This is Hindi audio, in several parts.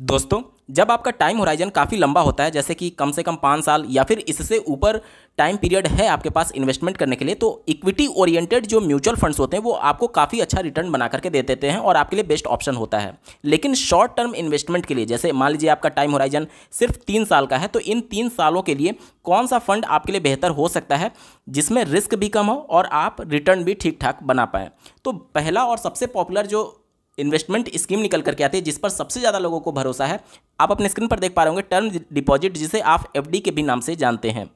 दोस्तों जब आपका टाइम होराइजन काफ़ी लंबा होता है जैसे कि कम से कम पाँच साल या फिर इससे ऊपर टाइम पीरियड है आपके पास इन्वेस्टमेंट करने के लिए तो इक्विटी ओरिएंटेड जो म्यूचुअल फंड्स होते हैं वो आपको काफ़ी अच्छा रिटर्न बना करके दे देते हैं और आपके लिए बेस्ट ऑप्शन होता है लेकिन शॉर्ट टर्म इन्वेस्टमेंट के लिए जैसे मान लीजिए आपका टाइम होराइजन सिर्फ तीन साल का है तो इन तीन सालों के लिए कौन सा फंड आपके लिए बेहतर हो सकता है जिसमें रिस्क भी कम हो और आप रिटर्न भी ठीक ठाक बना पाएँ तो पहला और सबसे पॉपुलर जो इन्वेस्टमेंट स्कीम निकल करके आती है जिस पर सबसे ज़्यादा लोगों को भरोसा है आप अपने स्क्रीन पर देख पा रहे होंगे टर्म डिपॉजिट जिसे आप एफ के भी नाम से जानते हैं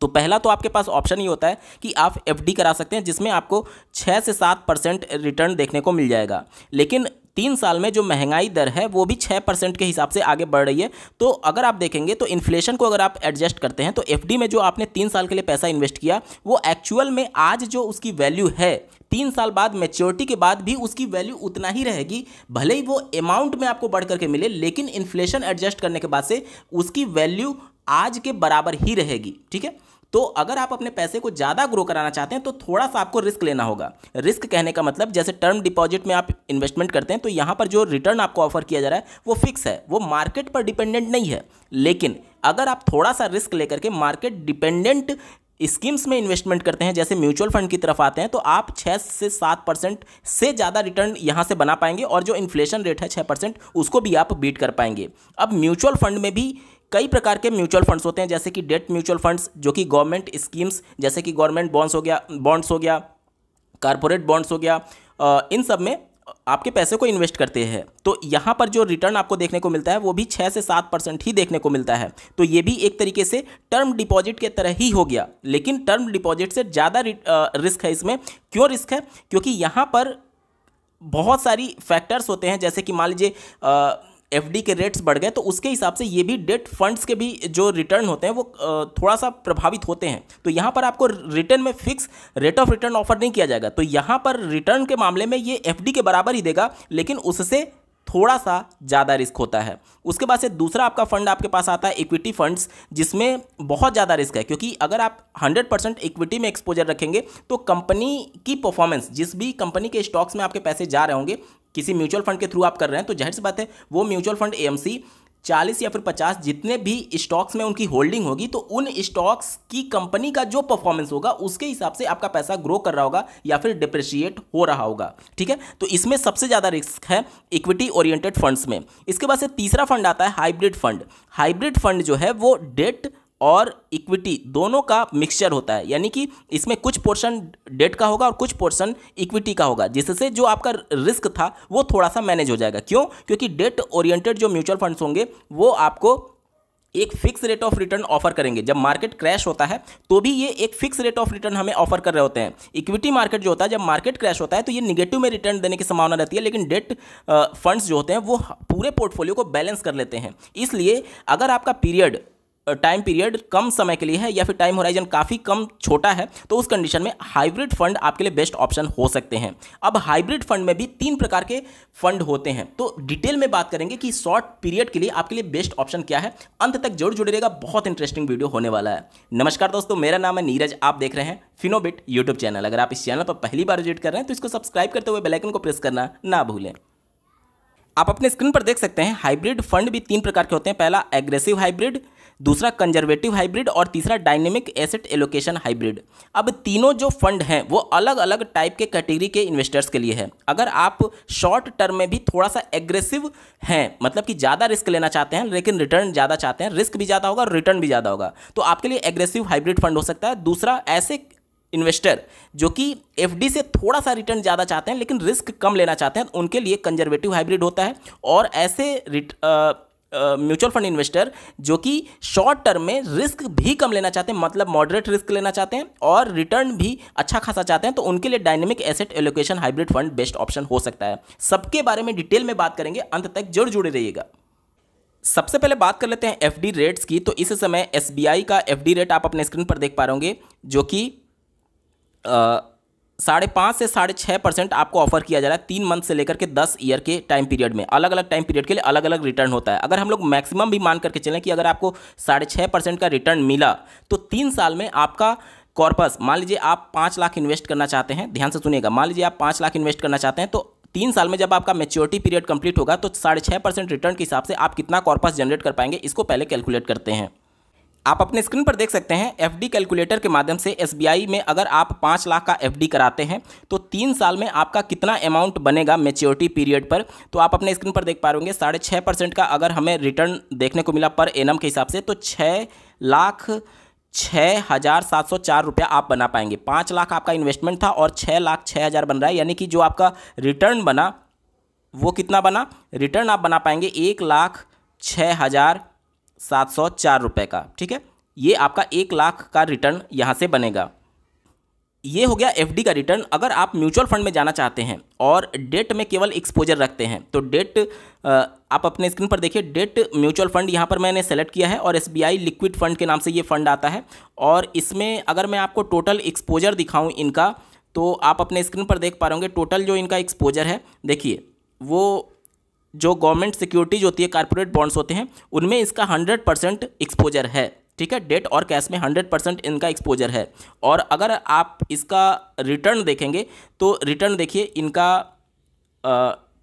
तो पहला तो आपके पास ऑप्शन ही होता है कि आप एफ करा सकते हैं जिसमें आपको छः से सात परसेंट रिटर्न देखने को मिल जाएगा लेकिन तीन साल में जो महंगाई दर है वो भी छः परसेंट के हिसाब से आगे बढ़ रही है तो अगर आप देखेंगे तो इन्फ्लेशन को अगर आप एडजस्ट करते हैं तो एफ में जो आपने तीन साल के लिए पैसा इन्वेस्ट किया वो एक्चुअल में आज जो उसकी वैल्यू है तीन साल बाद मेच्योरिटी के बाद भी उसकी वैल्यू उतना ही रहेगी भले ही वो अमाउंट में आपको बढ़ करके मिले लेकिन इन्फ्लेशन एडजस्ट करने के बाद से उसकी वैल्यू आज के बराबर ही रहेगी ठीक है तो अगर आप अपने पैसे को ज़्यादा ग्रो कराना चाहते हैं तो थोड़ा सा आपको रिस्क लेना होगा रिस्क कहने का मतलब जैसे टर्म डिपॉजिट में आप इन्वेस्टमेंट करते हैं तो यहाँ पर जो रिटर्न आपको ऑफर किया जा रहा है वो फिक्स है वो मार्केट पर डिपेंडेंट नहीं है लेकिन अगर आप थोड़ा सा रिस्क लेकर के मार्केट डिपेंडेंट स्कीम्स में इन्वेस्टमेंट करते हैं जैसे म्यूचुअल फंड की तरफ आते हैं तो आप छः से सात परसेंट से ज़्यादा रिटर्न यहाँ से बना पाएंगे और जो इन्फ्लेशन रेट है छः परसेंट उसको भी आप बीट कर पाएंगे अब म्यूचुअल फंड में भी कई प्रकार के म्यूचुअल फंड्स होते हैं जैसे कि डेट म्यूचुअल फंड्स जो कि गवर्नमेंट स्कीम्स जैसे कि गवर्नमेंट बॉन्ड्स हो गया बॉन्ड्स हो गया कारपोरेट बॉन्ड्स हो गया इन सब में आपके पैसे को इन्वेस्ट करते हैं तो यहाँ पर जो रिटर्न आपको देखने को मिलता है वो भी छः से सात परसेंट ही देखने को मिलता है तो ये भी एक तरीके से टर्म डिपॉजिट के तरह ही हो गया लेकिन टर्म डिपॉजिट से ज़्यादा रिस्क है इसमें क्यों रिस्क है क्योंकि यहाँ पर बहुत सारी फैक्टर्स होते हैं जैसे कि मान लीजिए एफ के रेट्स बढ़ गए तो उसके हिसाब से ये भी डेट फंड्स के भी जो रिटर्न होते हैं वो थोड़ा सा प्रभावित होते हैं तो यहाँ पर आपको रिटर्न में fix rate of return offer नहीं किया जाएगा तो यहाँ पर रिटर्न के मामले में ये एफ के बराबर ही देगा लेकिन उससे थोड़ा सा ज़्यादा रिस्क होता है उसके बाद से दूसरा आपका फंड आपके पास आता है इक्विटी फंड्स जिसमें बहुत ज़्यादा रिस्क है क्योंकि अगर आप 100 परसेंट इक्विटी में एक्सपोजर रखेंगे तो कंपनी की परफॉर्मेंस जिस भी कंपनी के स्टॉक्स में आपके पैसे जा रहे होंगे किसी म्यूचुअल फंड के थ्रू आप कर रहे हैं तो जाहिर सी बात है वो म्यूचुअल फंड एएमसी चालीस या फिर पचास जितने भी स्टॉक्स में उनकी होल्डिंग होगी तो उन स्टॉक्स की कंपनी का जो परफॉर्मेंस होगा उसके हिसाब से आपका पैसा ग्रो कर रहा होगा या फिर डिप्रिशिएट हो रहा होगा ठीक है तो इसमें सबसे ज़्यादा रिस्क है इक्विटी ओरिएंटेड फंड्स में इसके बाद से तीसरा फंड आता है हाइब्रिड फंड हाइब्रिड फंड जो है वो डेट और इक्विटी दोनों का मिक्सचर होता है यानी कि इसमें कुछ पोर्शन डेट का होगा और कुछ पोर्शन इक्विटी का होगा जिससे जो आपका रिस्क था वो थोड़ा सा मैनेज हो जाएगा क्यों क्योंकि डेट ओरिएंटेड जो म्यूचुअल फंड्स होंगे वो आपको एक fix rate of return offer करेंगे जब मार्केट क्रैश होता है तो भी ये एक फिक्स रेट ऑफ रिटर्न हमें ऑफर कर रहे होते हैं इक्विटी मार्केट जो होता है जब मार्केट क्रैश होता है तो ये निगेटिव में रिटर्न देने की संभावना रहती है लेकिन डेट फंड्स जो होते हैं वो पूरे पोर्टफोलियो को बैलेंस कर लेते हैं इसलिए अगर आपका पीरियड टाइम पीरियड कम समय के लिए है या फिर टाइम होराइजन काफ़ी कम छोटा है तो उस कंडीशन में हाइब्रिड फंड आपके लिए बेस्ट ऑप्शन हो सकते हैं अब हाइब्रिड फंड में भी तीन प्रकार के फंड होते हैं तो डिटेल में बात करेंगे कि शॉर्ट पीरियड के लिए आपके लिए बेस्ट ऑप्शन क्या है अंत तक जरूर जुड़े रहेगा बहुत इंटरेस्टिंग वीडियो होने वाला है नमस्कार दोस्तों मेरा नाम है नीरज आप देख रहे हैं फिनोबिट यूट्यूब चैनल अगर आप इस चैनल पर पहली बार विजिट कर रहे हैं तो इसको सब्सक्राइब करते हुए बेलाइकन को प्रेस करना ना भूलें आप अपने स्क्रीन पर देख सकते हैं हाइब्रिड फंड भी तीन प्रकार के होते हैं पहला एग्रेसिव हाइब्रिड दूसरा कंजर्वेटिव हाइब्रिड और तीसरा डायनेमिक एसेट एलोकेशन हाइब्रिड अब तीनों जो फंड हैं वो अलग अलग टाइप के कैटेगरी के इन्वेस्टर्स के लिए है अगर आप शॉर्ट टर्म में भी थोड़ा सा एग्रेसिव हैं मतलब कि ज़्यादा रिस्क लेना चाहते हैं लेकिन रिटर्न ज़्यादा चाहते हैं रिस्क भी ज़्यादा होगा रिटर्न भी ज़्यादा होगा तो आपके लिए एग्रेसिव हाइब्रिड फंड हो सकता है दूसरा ऐसे इन्वेस्टर जो कि एफ से थोड़ा सा रिटर्न ज़्यादा चाहते हैं लेकिन रिस्क कम लेना चाहते हैं उनके लिए कंजर्वेटिव हाइब्रिड होता है और ऐसे म्यूचुअल फंड इन्वेस्टर जो कि शॉर्ट टर्म में रिस्क भी कम लेना चाहते हैं मतलब मॉडरेट रिस्क लेना चाहते हैं और रिटर्न भी अच्छा खासा चाहते हैं तो उनके लिए dynamic asset allocation hybrid fund best option हो सकता है सबके बारे में डिटेल में बात करेंगे अंत तक जरूर जुड़े रहिएगा सबसे पहले बात कर लेते हैं एफ रेट्स की तो इस समय एस का एफ रेट आप अपने स्क्रीन पर देख पा रहे होंगे जो कि साढ़े पाँच से साढ़े छः परसेंट आपको ऑफर किया जा रहा है तीन मंथ से लेकर के दस ईयर के टाइम पीरियड में अलग अलग टाइम पीरियड के लिए अलग अलग रिटर्न होता है अगर हम लोग मैक्सिमम भी मान करके चलें कि अगर आपको साढ़े छः परसेंट का रिटर्न मिला तो तीन साल में आपका कॉर्पस मान लीजिए आप पाँच लाख इन्वेस्ट करना चाहते हैं ध्यान से सुनिएगा मान लीजिए आप पाँच लाख इन्वेस्ट करना चाहते हैं तो तीन साल में जब आपका मेच्योरिटी पीरियड कंप्लीट होगा तो साढ़े छः परसेंट रिटर्न के हिसाब से आप कितना कॉर्पस जनरेट कर पाएंगे इसको पहले कैलकुलेट करते हैं आप अपने स्क्रीन पर देख सकते हैं एफडी कैलकुलेटर के माध्यम से एसबीआई में अगर आप पाँच लाख का एफडी कराते हैं तो तीन साल में आपका कितना अमाउंट बनेगा मेच्योरिटी पीरियड पर तो आप अपने स्क्रीन पर देख पा रहे साढ़े छः परसेंट का अगर हमें रिटर्न देखने को मिला पर एनम के हिसाब से तो छः लाख छः हज़ार सात सौ चार रुपया आप बना पाएंगे पाँच लाख आपका इन्वेस्टमेंट था और छः लाख छः हज़ार बन रहा है यानी कि जो आपका रिटर्न बना वो कितना बना रिटर्न आप बना पाएंगे एक लाख छः हज़ार सात सौ चार रुपये का ठीक है ये आपका एक लाख का रिटर्न यहाँ से बनेगा ये हो गया एफ का रिटर्न अगर आप म्यूचुअल फंड में जाना चाहते हैं और डेट में केवल एक्सपोजर रखते हैं तो डेट आप अपने स्क्रीन पर देखिए डेट म्यूचुअल फंड यहाँ पर मैंने सेलेक्ट किया है और एस लिक्विड फंड के नाम से ये फंड आता है और इसमें अगर मैं आपको टोटल एक्सपोजर दिखाऊँ इनका तो आप अपने स्क्रीन पर देख पा रहे होंगे टोटल जो इनका एक्सपोजर है देखिए वो जो गवर्नमेंट सिक्योरिटीज होती है कारपोरेट बॉन्ड्स होते हैं उनमें इसका हंड्रेड परसेंट एक्सपोजर है ठीक है डेट और कैश में हंड्रेड परसेंट इनका एक्सपोजर है और अगर आप इसका रिटर्न देखेंगे तो रिटर्न देखिए इनका आ,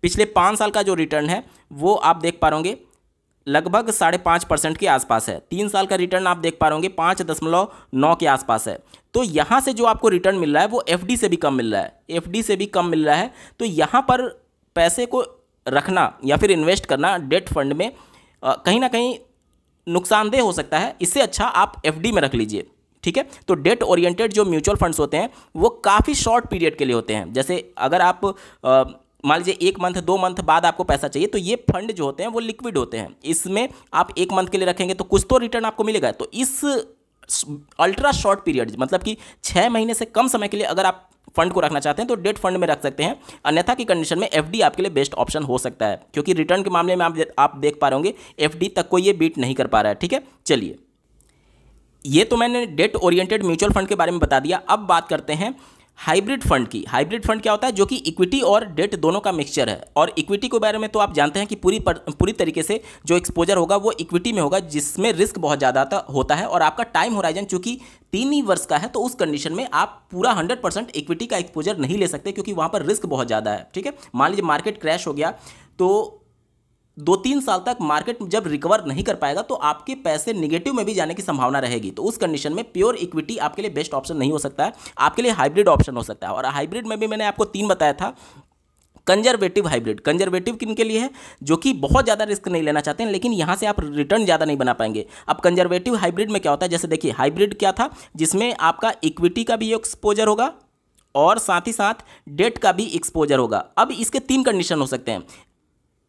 पिछले पाँच साल का जो रिटर्न है वो आप देख पा रहे लगभग साढ़े पाँच परसेंट के आसपास है तीन साल का रिटर्न आप देख पा रहे पाँच दशमलव नौ के आसपास है तो यहाँ से जो आपको रिटर्न मिल रहा है वो एफ से भी कम मिल रहा है एफ से भी कम मिल रहा है तो यहाँ पर पैसे को रखना या फिर इन्वेस्ट करना डेट फंड में कहीं ना कहीं नुकसानदेह हो सकता है इससे अच्छा आप एफ में रख लीजिए ठीक है तो डेट ओरिएंटेड जो म्यूचुअल फंड्स होते हैं वो काफ़ी शॉर्ट पीरियड के लिए होते हैं जैसे अगर आप मान लीजिए एक मंथ दो मंथ बाद आपको पैसा चाहिए तो ये फंड जो होते हैं वो लिक्विड होते हैं इसमें आप एक मंथ के लिए रखेंगे तो कुछ तो रिटर्न आपको मिलेगा तो इस अल्ट्रा शॉर्ट पीरियड मतलब कि छः महीने से कम समय के लिए अगर आप फंड को रखना चाहते हैं तो डेट फंड में रख सकते हैं अन्यथा की कंडीशन में एफ आपके लिए बेस्ट ऑप्शन हो सकता है क्योंकि रिटर्न के मामले में आप आप देख पा रहे होंगे एफ तक को ये बीट नहीं कर पा रहा है ठीक है चलिए ये तो मैंने डेट ओरिएंटेड म्यूचुअल फंड के बारे में बता दिया अब बात करते हैं हाइब्रिड फंड की हाइब्रिड फंड क्या होता है जो कि इक्विटी और डेट दोनों का मिक्सचर है और इक्विटी के बारे में तो आप जानते हैं कि पूरी पर, पूरी तरीके से जो एक्सपोजर होगा वो इक्विटी में होगा जिसमें रिस्क बहुत ज़्यादा होता है और आपका टाइम होराइजन चूंकि तीन ही वर्ष का है तो उस कंडीशन में आप पूरा हंड्रेड परसेंट इक्विटी का एक्सपोजर नहीं ले सकते क्योंकि वहाँ पर रिस्क बहुत ज़्यादा है ठीक है मान लीजिए मार्केट क्रैश हो गया तो दो तीन साल तक मार्केट जब रिकवर नहीं कर पाएगा तो आपके पैसे निगेटिव में भी जाने की संभावना रहेगी तो उस कंडीशन में प्योर इक्विटी आपके लिए बेस्ट ऑप्शन नहीं हो सकता है आपके लिए हाइब्रिड ऑप्शन हो सकता है और हाइब्रिड में भी मैंने आपको तीन बताया था कंजर्वेटिव हाइब्रिड कंजर्वेटिव किन के लिए है जो कि बहुत ज़्यादा रिस्क नहीं लेना चाहते हैं लेकिन यहाँ से आप रिटर्न ज़्यादा नहीं बना पाएंगे अब कंजर्वेटिव हाइब्रिड में क्या होता है जैसे देखिए हाइब्रिड क्या था जिसमें आपका इक्विटी का भी एक्सपोजर होगा और साथ ही साथ डेट का भी एक्सपोजर होगा अब इसके तीन कंडीशन हो सकते हैं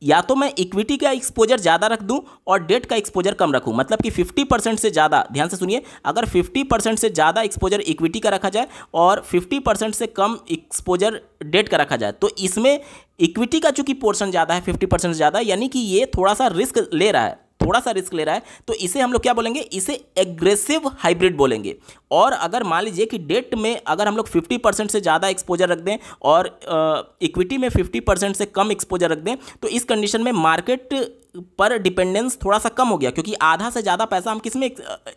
या तो मैं इक्विटी का एक्सपोजर ज़्यादा रख दूँ और डेट का एक्सपोजर कम रखूँ मतलब कि 50 परसेंट से ज़्यादा ध्यान से सुनिए अगर 50 परसेंट से ज़्यादा एक्सपोजर इक्विटी का रखा जाए और 50 परसेंट से कम एक्सपोजर डेट का रखा जाए तो इसमें इक्विटी का चूंकि पोर्शन ज़्यादा है फिफ्टी परसेंट ज़्यादा यानी कि ये थोड़ा सा रिस्क ले रहा है थोड़ा सा रिस्क ले रहा है तो इसे हम लोग क्या बोलेंगे इसे एग्रेसिव हाइब्रिड बोलेंगे और अगर मान लीजिए कि डेट में अगर हम लोग 50 परसेंट से ज़्यादा एक्सपोजर रख दें और इक्विटी में 50 परसेंट से कम एक्सपोजर रख दें तो इस कंडीशन में मार्केट पर डिपेंडेंस थोड़ा सा कम हो गया क्योंकि आधा से ज़्यादा पैसा हम किस में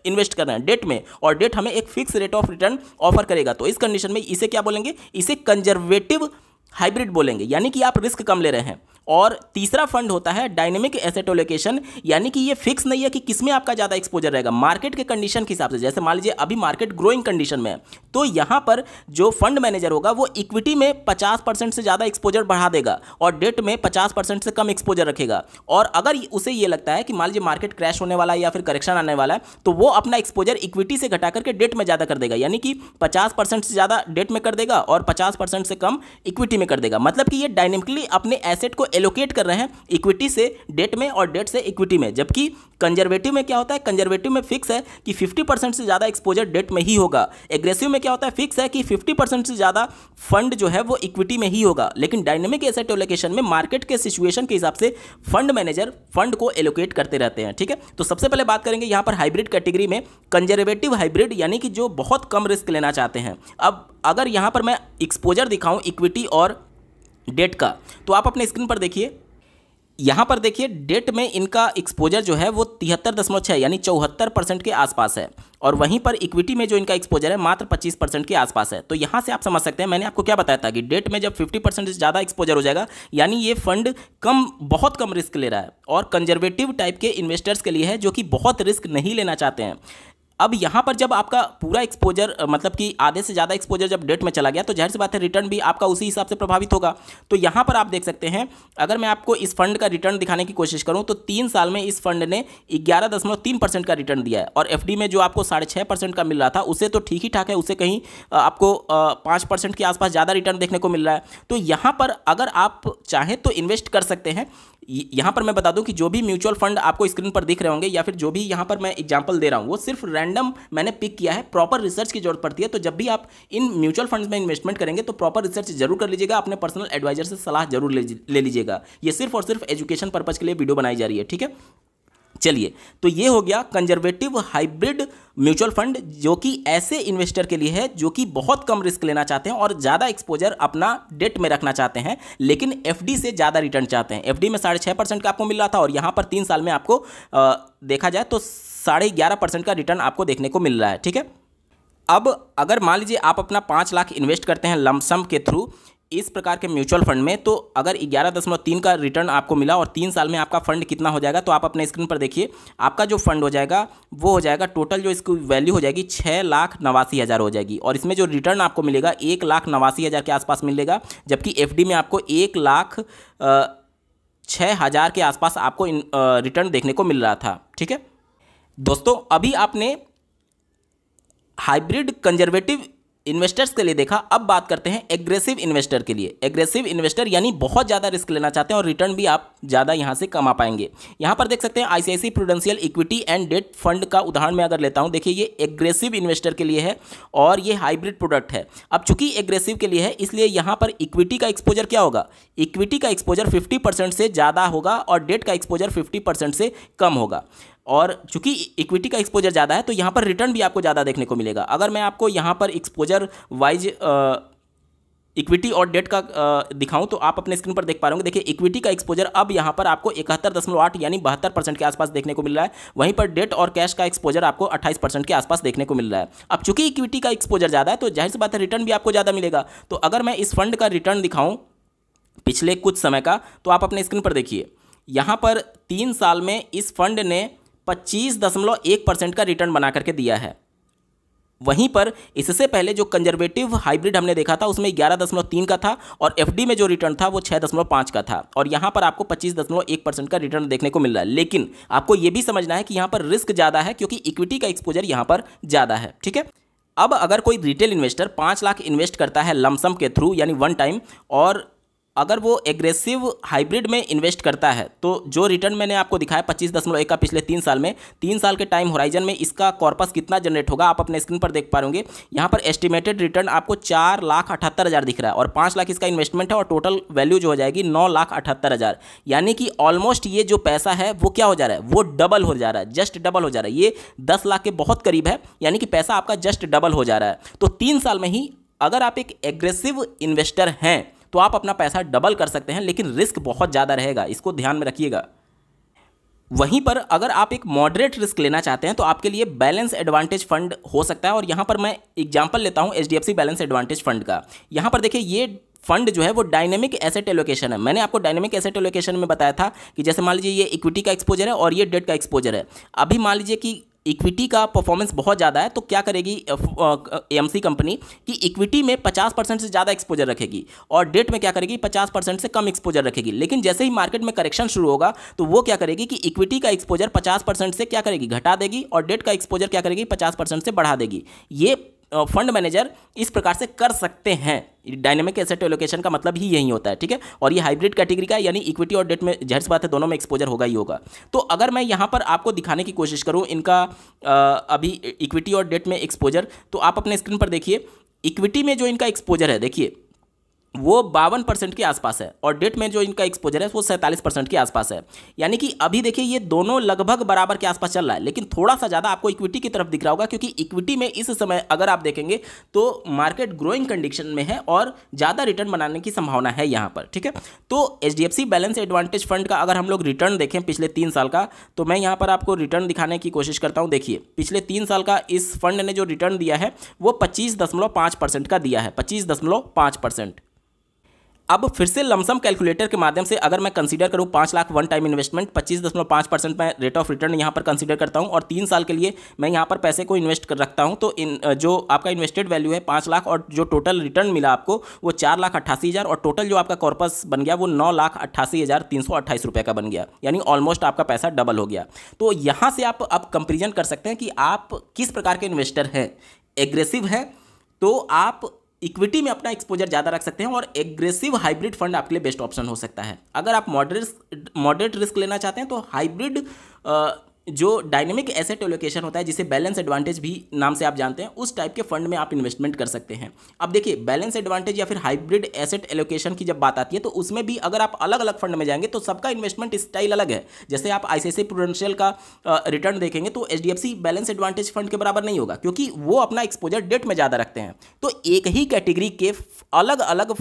इन्वेस्ट कर रहे हैं डेट में और डेट हमें एक fix rate of return offer करेगा तो इस कंडीशन में इसे क्या बोलेंगे इसे कंजर्वेटिव हाइब्रिड बोलेंगे यानी कि आप रिस्क कम ले रहे हैं और तीसरा फंड होता है डायनेमिक एसेट ओलोकेशन यानी कि ये फिक्स नहीं है कि किसमें आपका ज़्यादा एक्सपोजर रहेगा मार्केट के कंडीशन के हिसाब से जैसे मान लीजिए अभी मार्केट ग्रोइंग कंडीशन में है तो यहाँ पर जो फंड मैनेजर होगा वो इक्विटी में पचास परसेंट से ज़्यादा एक्सपोजर बढ़ा देगा और डेट में पचास परसेंट से कम एक्सपोजर रखेगा और अगर उसे ये लगता है कि मान लीजिए मार्केट क्रैश होने वाला है या फिर करेक्शन आने वाला है तो वो अपना एक्सपोजर इक्विटी से घटा करके डेट में ज़्यादा कर देगा यानी कि पचास परसेंट से ज़्यादा डेट में कर देगा और पचास परसेंट से कम इक्विटी में कर देगा मतलब कि ये डायनेमिकली अपने एसेट को एलोकेट कर रहे हैं इक्विटी से डेट में और डेट से इक्विटी में जबकि कंजर्वेटिव में क्या होता है कंजर्वेटिव में फिक्स है कि 50 परसेंट से ज़्यादा एक्सपोजर डेट में ही होगा एग्रेसिव में क्या होता है फिक्स है कि 50 परसेंट से ज़्यादा फंड जो है वो इक्विटी में ही होगा लेकिन डायनेमिक एसेट एलोकेशन में मार्केट के सिचुएशन के हिसाब से फंड मैनेजर फंड को एलोकेट करते रहते हैं ठीक है तो सबसे पहले बात करेंगे यहाँ पर हाइब्रिड कैटेगरी में कंजर्वेटिव हाइब्रिड यानी कि जो बहुत कम रिस्क लेना चाहते हैं अब अगर यहाँ पर मैं एक्सपोजर दिखाऊँ इक्विटी और डेट का तो आप अपने स्क्रीन पर देखिए यहाँ पर देखिए डेट में इनका एक्सपोजर जो है वो तिहत्तर दशमलव छः यानी चौहत्तर परसेंट के आसपास है और वहीं पर इक्विटी में जो इनका एक्सपोजर है मात्र पच्चीस परसेंट के आसपास है तो यहाँ से आप समझ सकते हैं मैंने आपको क्या बताया था कि डेट में जब फिफ्टी परसेंट से ज़्यादा एक्सपोजर हो जाएगा यानी ये फंड कम बहुत कम रिस्क ले रहा है और कंजर्वेटिव टाइप के इन्वेस्टर्स के लिए है जो कि बहुत रिस्क नहीं लेना चाहते हैं अब यहाँ पर जब आपका पूरा एक्सपोजर मतलब कि आधे से ज़्यादा एक्सपोजर जब डेट में चला गया तो जाहिर सी बात है रिटर्न भी आपका उसी हिसाब से प्रभावित होगा तो यहाँ पर आप देख सकते हैं अगर मैं आपको इस फंड का रिटर्न दिखाने की कोशिश करूँ तो तीन साल में इस फंड ने ग्यारह दशमलव तीन परसेंट का रिटर्न दिया है और एफ में जो आपको साढ़े छः परसेंट का मिल रहा था उसे तो ठीक ही ठाक है उसे कहीं आपको पाँच परसेंट के आसपास ज़्यादा रिटर्न देखने को मिल रहा है तो यहाँ पर अगर आप चाहें तो इन्वेस्ट कर सकते हैं यहाँ पर मैं बता दूं कि जो भी म्यूचुअल फंड आपको स्क्रीन पर दिख रहे होंगे या फिर जो भी यहाँ पर मैं एग्जांपल दे रहा हूँ वो सिर्फ रैंडम मैंने पिक किया है प्रॉपर रिसर्च की जरूरत पड़ती है तो जब भी आप इन म्यूचुअल फंड्स में इन्वेस्टमेंट करेंगे तो प्रॉपर रिसर्च जरूर कर लीजिएगा अपने पर्सनल एडवाइजर से सलाह जरूर ले लीजिएगा ये सिर्फ और सिर्फ एजुकेशन पर्पज के लिए वीडियो बनाई जा रही है ठीक है चलिए तो ये हो गया कंजर्वेटिव हाइब्रिड म्यूचुअल फंड जो कि ऐसे इन्वेस्टर के लिए है जो कि बहुत कम रिस्क लेना चाहते हैं और ज़्यादा एक्सपोजर अपना डेट में रखना चाहते हैं लेकिन एफ से ज़्यादा रिटर्न चाहते हैं एफ में साढ़े छः परसेंट का आपको मिल रहा था और यहाँ पर तीन साल में आपको आ, देखा जाए तो साढ़े ग्यारह परसेंट का रिटर्न आपको देखने को मिल रहा है ठीक है अब अगर मान लीजिए आप अपना पाँच लाख इन्वेस्ट करते हैं लमसम के थ्रू इस प्रकार के म्यूचुअल फंड में तो अगर ग्यारह दशमलव तीन का रिटर्न आपको मिला और तीन साल में आपका फंड कितना हो जाएगा तो आप अपने स्क्रीन पर देखिए आपका जो फंड हो जाएगा वो हो जाएगा टोटल जो इसकी वैल्यू हो जाएगी छः लाख नवासी हज़ार हो जाएगी और इसमें जो रिटर्न आपको मिलेगा एक लाख नवासी हज़ार के आसपास मिलेगा जबकि एफ में आपको एक लाख छः हज़ार के आसपास आपको रिटर्न देखने को मिल रहा था ठीक है दोस्तों अभी आपने हाइब्रिड कंजर्वेटिव इन्वेस्टर्स के लिए देखा अब बात करते हैं एग्रेसिव इन्वेस्टर के लिए एग्रेसिव इन्वेस्टर यानी बहुत ज़्यादा रिस्क लेना चाहते हैं और रिटर्न भी आप ज़्यादा यहाँ से कमा पाएंगे यहाँ पर देख सकते हैं ICICI Prudential equity and debt fund का उदाहरण मैं अगर लेता हूँ देखिए ये एग्रेसिव इन्वेस्टर के लिए है और ये हाइब्रिड प्रोडक्ट है अब चूंकि एग्रेसिव के लिए है इसलिए यहाँ पर इक्विटी का एक्सपोजर क्या होगा इक्विटी का एक्सपोजर फिफ्टी से ज़्यादा होगा और डेट का एक्सपोजर फिफ्टी से कम होगा और चूंकि इक्विटी का एक्सपोजर ज़्यादा है तो यहाँ पर रिटर्न भी आपको ज़्यादा देखने को मिलेगा अगर मैं आपको यहाँ पर एक्सपोजर वाइज इक्विटी और डेट का दिखाऊं तो आप अपने स्क्रीन पर देख पा रहे होंगे देखिए इक्विटी का एक्सपोजर अब यहाँ पर आपको इकहत्तर दशमलव आठ यानी बहत्तर परसेंट के आसपास देखने को मिल रहा है वहीं पर डेट और कैश का एक्सपोजर आपको अट्ठाईस परसेंट के आसपास देखने को मिल रहा है अब चूंकि इक्विटी का एक्सपोजर ज़्यादा है तो जाहिर सी बात है रिटर्न भी आपको ज़्यादा मिलेगा तो अगर मैं इस फंड का रिटर्न दिखाऊँ पिछले कुछ समय का तो आप अपने स्क्रीन पर देखिए यहाँ पर तीन साल में इस फंड ने पच्चीस दशमलव एक परसेंट का रिटर्न बना करके दिया है वहीं पर इससे पहले जो कंजर्वेटिव हाइब्रिड हमने देखा था उसमें ग्यारह दशमलव तीन का था और एफडी में जो रिटर्न था वो छः दशमलव पाँच का था और यहाँ पर आपको पच्चीस दशमलव एक परसेंट का रिटर्न देखने को मिल रहा है लेकिन आपको ये भी समझना है कि यहाँ पर रिस्क ज़्यादा है क्योंकि इक्विटी का एक्सपोजर यहाँ पर ज़्यादा है ठीक है अब अगर कोई रिटेल इन्वेस्टर पाँच लाख इन्वेस्ट करता है लमसम के थ्रू यानी वन टाइम और अगर वो एग्रेसिव हाइब्रिड में इन्वेस्ट करता है तो जो रिटर्न मैंने आपको दिखाया पच्चीस दशमलव एक का पिछले तीन साल में तीन साल के टाइम होराइजन में इसका कॉर्पस कितना जनरेट होगा आप अपने स्क्रीन पर देख पा रहे यहाँ पर एस्टिमेटेड रिटर्न आपको चार लाख अठहत्तर हज़ार दिख रहा है और पाँच लाख इसका इन्वेस्टमेंट है और टोटल वैल्यू जो हो जाएगी नौ लाख अठहत्तर हज़ार यानी कि ऑलमोस्ट ये जो पैसा है वो क्या हो जा रहा है वो डबल हो जा रहा है जस्ट डबल हो जा रहा है ये दस लाख के बहुत करीब है यानी कि पैसा आपका जस्ट डबल हो जा रहा है तो तीन साल में ही अगर आप एक एग्रेसिव इन्वेस्टर हैं तो आप अपना पैसा डबल कर सकते हैं लेकिन रिस्क बहुत ज़्यादा रहेगा इसको ध्यान में रखिएगा वहीं पर अगर आप एक मॉडरेट रिस्क लेना चाहते हैं तो आपके लिए बैलेंस एडवांटेज फंड हो सकता है और यहाँ पर मैं एग्जाम्पल लेता हूँ एच बैलेंस एडवांटेज फंड का यहाँ पर देखिए ये फंड जो है वो डायनेमिक एसेट एलोकेशन है मैंने आपको डायनेमिक एसेट एलोकेशन में बताया था कि जैसे मान लीजिए ये इक्विटी का एक्सपोजर है और ये डेट का एक्सपोजर है अभी मान लीजिए कि इक्विटी का परफॉर्मेंस बहुत ज़्यादा है तो क्या करेगी एम कंपनी कि इक्विटी में पचास परसेंट से ज़्यादा एक्सपोजर रखेगी और डेट में क्या करेगी पचास परसेंट से कम एक्सपोजर रखेगी लेकिन जैसे ही मार्केट में करेक्शन शुरू होगा तो वो क्या करेगी कि इक्विटी का एक्सपोजर पचास परसेंट से क्या करेगी घटा देगी और डेट का एक्सपोजर क्या करेगी पचास परसेंट से बढ़ा देगी ये फंड मैनेजर इस प्रकार से कर सकते हैं डायनेमिक एसेट एलोकेशन का मतलब ही यही होता है ठीक है और ये हाइब्रिड कैटेगरी का यानी इक्विटी और डेट में जहर बात है दोनों में एक्सपोजर होगा ही होगा तो अगर मैं यहाँ पर आपको दिखाने की कोशिश करूँ इनका आ, अभी इक्विटी और डेट में एक्सपोजर तो आप अपने स्क्रीन पर देखिए इक्विटी में जो इनका एक्सपोजर है देखिए वो बावन परसेंट के आसपास है और डेट में जो इनका एक्सपोजर है वो सैंतालीस परसेंट के आसपास है यानी कि अभी देखिए ये दोनों लगभग बराबर के आसपास चल रहा है लेकिन थोड़ा सा ज़्यादा आपको इक्विटी की तरफ दिख रहा होगा क्योंकि इक्विटी में इस समय अगर आप देखेंगे तो मार्केट ग्रोइंग कंडीशन में है और ज़्यादा रिटर्न बनाने की संभावना है यहाँ पर ठीक है तो एच बैलेंस एडवांटेज फंड का अगर हम लोग रिटर्न देखें पिछले तीन साल का तो मैं यहाँ पर आपको रिटर्न दिखाने की कोशिश करता हूँ देखिए पिछले तीन साल का इस फंड ने जो रिटर्न दिया है वो पच्चीस का दिया है पच्चीस परसेंट अब फिर से लमसम कैलकुलेटर के माध्यम से अगर मैं कंसीडर करूँ पाँच लाख वन टाइम इन्वेस्टमेंट पच्चीस दशमलव पाँच परसेंट मैं रेट ऑफ रिटर्न यहाँ पर कंसीडर करता हूँ और तीन साल के लिए मैं यहाँ पर पैसे को इन्वेस्ट कर रखता हूँ तो इन जो आपका इन्वेस्टेड वैल्यू है पाँच लाख और जो टोटल रिटर्न मिला आपको वो चार लाख अट्ठासी हज़ार और टोटल जो आपका कॉर्पस बन गया वो नौ लाख अट्ठासी हज़ार तीन सौ अट्ठाईस रुपये का बन गया यानी ऑलमोस्ट आपका पैसा डबल हो गया तो यहाँ से आप अब कंपेरिजन कर सकते हैं कि आप किस प्रकार के इन्वेस्टर हैं एग्रेसिव हैं तो आप इक्विटी में अपना एक्सपोजर ज़्यादा रख सकते हैं और एग्रेसिव हाइब्रिड फंड आपके लिए बेस्ट ऑप्शन हो सकता है अगर आप मॉडरेट मॉडरेट रिस्क लेना चाहते हैं तो हाइब्रिड जो डायनेमिक एसेट एलोकेशन होता है जिसे बैलेंस एडवांटेज भी नाम से आप जानते हैं उस टाइप के फंड में आप इन्वेस्टमेंट कर सकते हैं अब देखिए बैलेंस एडवांटेज या फिर हाइब्रिड एसेट एलोकेशन की जब बात आती है तो उसमें भी अगर आप अलग अलग फंड में जाएंगे तो सबका इन्वेस्टमेंट स्टाइल अलग है जैसे आप आई प्रोडेंशियल का रिटर्न देखेंगे तो एच बैलेंस एडवांटेज फंड के बराबर नहीं होगा क्योंकि वो अपना एक्सपोजर डेट में ज़्यादा रखते हैं तो एक ही कैटेगरी के अलग अलग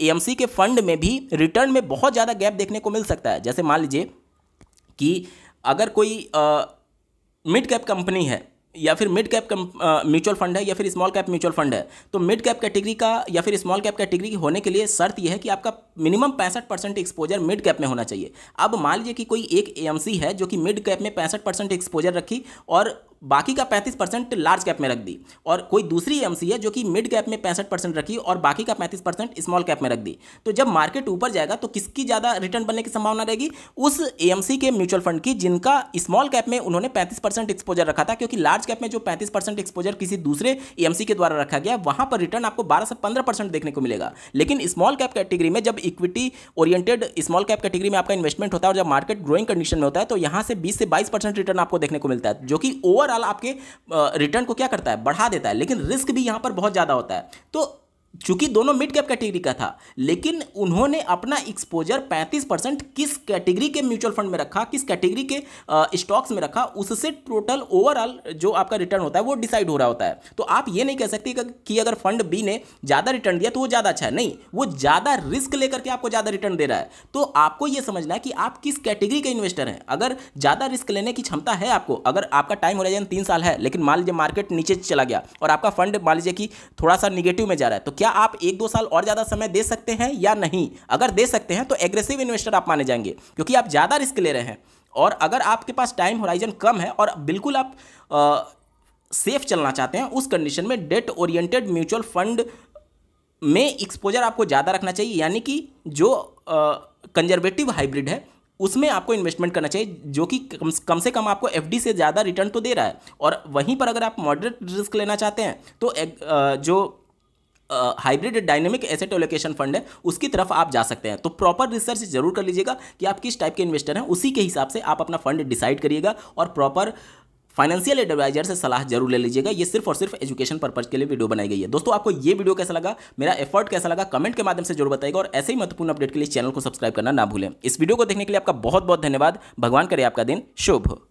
ए के फंड में भी रिटर्न में बहुत ज़्यादा गैप देखने को मिल सकता है जैसे मान लीजिए कि अगर कोई मिड कैप कंपनी है या फिर मिड कैप म्यूचुअल फंड है या फिर स्मॉल कैप म्यूचुअल फंड है तो मिड कैप कैटेगरी का या फिर स्मॉल कैप कैटेगरी की होने के लिए शर्त यह है कि आपका मिनिमम पैंसठ परसेंट एक्सपोजर मिड कैप में होना चाहिए अब मान लीजिए कि कोई एक एएमसी है जो कि मिड कैप में पैंसठ परसेंट एक्सपोजर रखी और बाकी का 35 परसेंट लार्ज कैप में रख दी और कोई दूसरी एमसी है जो कि मिड कैप में पैंसठ परसेंट रखी और बाकी का 35 परसेंट स्मॉल कैप में रख दी तो जब मार्केट ऊपर जाएगा तो किसकी ज़्यादा रिटर्न बनने की संभावना रहेगी उस एमसी के म्यूचुअल फंड की जिनका स्मॉल कैप में उन्होंने पैंतीस एक्सपोजर रखा था क्योंकि लार्ज कैप में जो पैंतीस एक्सपोजर किसी दूसरे एएमसी के द्वारा रखा गया वहां पर रिटर्न आपको बारह से पंद्रह देखने को मिलेगा लेकिन स्मॉल कैप कैटेगरी में जब equity oriented small cap category में आपका इन्वेस्टमेंट होता है और जब मार्केट ग्रोइंग कंडीशन में होता है तो यहाँ से बीस से बाईस रिटर्न आपको देखने को मिलता है जो कि ओवर ओवरऑल आपके रिटर्न को क्या करता है बढ़ा देता है लेकिन रिस्क भी यहां पर बहुत ज़्यादा होता है तो चूंकि दोनों मिड कैप कैटेगरी का था लेकिन उन्होंने अपना एक्सपोजर 35 परसेंट किस कैटेगरी के म्यूचुअल फंड में रखा किस कैटेगरी के स्टॉक्स में रखा उससे टोटल ओवरऑल जो आपका रिटर्न होता है वो डिसाइड हो रहा होता है तो आप ये नहीं कह सकते कि अगर फंड बी ने ज़्यादा रिटर्न दिया तो वो ज़्यादा अच्छा है नहीं वो ज़्यादा रिस्क लेकर के आपको ज़्यादा रिटर्न दे रहा है तो आपको ये समझना है कि आप किस कैटेगरी के इन्वेस्टर हैं अगर ज़्यादा रिस्क लेने की क्षमता है आपको अगर आपका टाइम हो रहा है तीन साल है लेकिन मान लीजिए मार्केट नीचे चला गया और आपका फंड मान लीजिए कि थोड़ा सा निगेटिव में जा रहा है तो क्या आप एक दो साल और ज़्यादा समय दे सकते हैं या नहीं अगर दे सकते हैं तो एग्रेसिव इन्वेस्टर आप माने जाएंगे क्योंकि आप ज़्यादा रिस्क ले रहे हैं और अगर आपके पास टाइम होराइजन कम है और बिल्कुल आप सेफ चलना चाहते हैं उस कंडीशन में डेट ओरिएंटेड म्यूचुअल फंड में एक्सपोजर आपको ज़्यादा रखना चाहिए यानी कि जो कंजर्वेटिव हाइब्रिड है उसमें आपको इन्वेस्टमेंट करना चाहिए जो कि कम, कम से कम आपको एफ से ज़्यादा रिटर्न तो दे रहा है और वहीं पर अगर आप मॉडरेट रिस्क लेना चाहते हैं तो एक, आ, जो hybrid dynamic asset allocation fund है उसकी तरफ आप जा सकते हैं तो प्रॉपर रिसर्च जरूर कर लीजिएगा कि आप किस टाइप के इन्वेस्टर हैं उसी के हिसाब से आप अपना फंड डिसाइड करिएगा और प्रॉपर फाइनेंशियल एडवाइजर से सलाह जरूर ले लीजिएगा ये सिर्फ और सिर्फ एजुकेशन पर्पज के लिए वीडियो बनाई गई है दोस्तों आपको ये वीडियो कैसा लगा मेरा एफर्ट कैसा लगा कमेंट के माध्यम से जरूर बताएगा और ऐसे ही महत्वपूर्ण अपडेट के लिए चैनल को सब्सक्राइब करना ना भूलें इस वीडियो को देखने के लिए आपका बहुत बहुत धन्यवाद भगवान करे आपका दिन शुभ